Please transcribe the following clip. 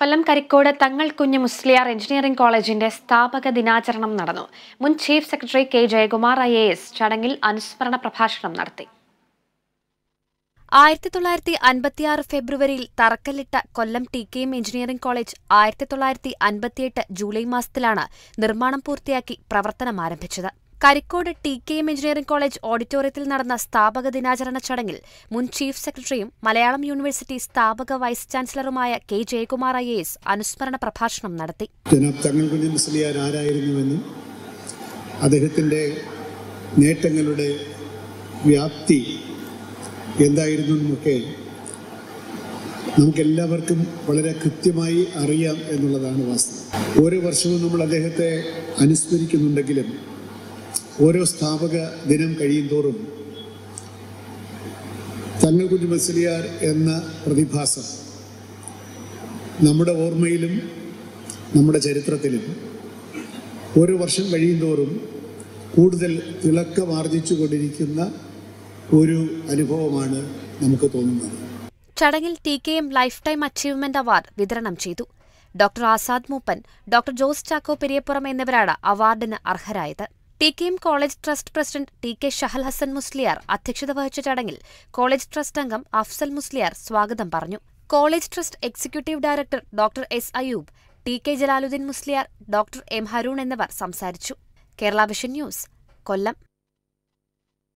കൊല്ലം കരിക്കോട് തങ്ങൾ കുഞ്ഞ് മുസ്ലിയാർ എഞ്ചിനീയറിംഗ് കോളേജിന്റെ സ്ഥാപക ദിനാചരണം നടന്നു മുൻ chief secretary K Jayakumar I A S ചടങ്ങിൽ അനുസ്മരണ പ്രഭാഷണം നടത്തി ആയിരത്തി തൊള്ളായിരത്തി അൻപത്തിയാറ് ഫെബ്രുവരിയിൽ തറക്കല്ലിട്ട Kollam T K M engineering college ആയിരത്തി തൊള്ളായിരത്തി അൻപത്തിയെട്ട് ജൂലൈ മാസത്തിലാണ് നിർമ്മാണം പൂർത്തിയാക്കി പ്രവർത്തനം ആരംഭിച്ചത് Karikode T K M engineering college ഓഡിറ്റോറിയത്തിൽ നടന്ന സ്ഥാപക ദിനാചരണ ചടങ്ങിൽ മുൻ ചീഫ് സെക്രട്ടറിയും മലയാളം യൂണിവേഴ്സിറ്റി സ്ഥാപക വൈസ് ചാൻസലറുമായ കെ ജയകുമാർ ഐ എസ് അനുസ്മരണ പ്രഭാഷണം നടത്തി മുസ്ലിയാർ ആരായിരുന്നുവെന്നും അദ്ദേഹത്തിന്റെ നേട്ടങ്ങളുടെ വ്യാപ്തി എന്തായിരുന്നുവെന്നുമൊക്കെ നമുക്കെല്ലാവർക്കും വളരെ കൃത്യമായി അറിയാം എന്നുള്ളതാണ് വാസ്തവം ഓരോ വർഷവും നമ്മൾ അദ്ദേഹത്തെ അനുസ്മരിക്കുന്നുണ്ടെങ്കിലും ഓരോ സ്ഥാപക ദിനം കഴിയും തോറും തങ്ങൾക്കുഞ്ഞു മസിലിയാർ എന്ന പ്രതിഭാസം നമ്മുടെ ഓർമ്മയിലും നമ്മുടെ ചരിത്രത്തിലും ഓരോ വർഷം കഴിയും തോറും കൂടുതൽ തിളക്കമാർജിച്ചുകൊണ്ടിരിക്കുന്ന ഒരു അനുഭവമാണ് നമുക്ക് തോന്നുന്നത് ചടങ്ങിൽ T K M lifetime achievement award വിതരണം ചെയ്തു ഡോക്ടർ ആസാദ് മൂപ്പൻ ഡോക്ടർ ജോസ് ചാക്കോ പെരിയപ്പുറം എന്നിവരാണ് അവാർഡിന് അർഹരായത് T K M college trust president T K Shahal Hasan Musliyar അധ്യക്ഷത വഹിച്ച ചടങ്ങിൽ കോളേജ് ട്രസ്റ്റ് അംഗം അഫ്സൽ മുസ്ലിയാർ സ്വാഗതം പറഞ്ഞു college trust executive director doctor S Ayub T K Jalaluddin Musliyar doctor M Haroon എന്നിവർ സംസാരിച്ചു കേരള വിഷൻ ന്യൂസ് കൊല്ലം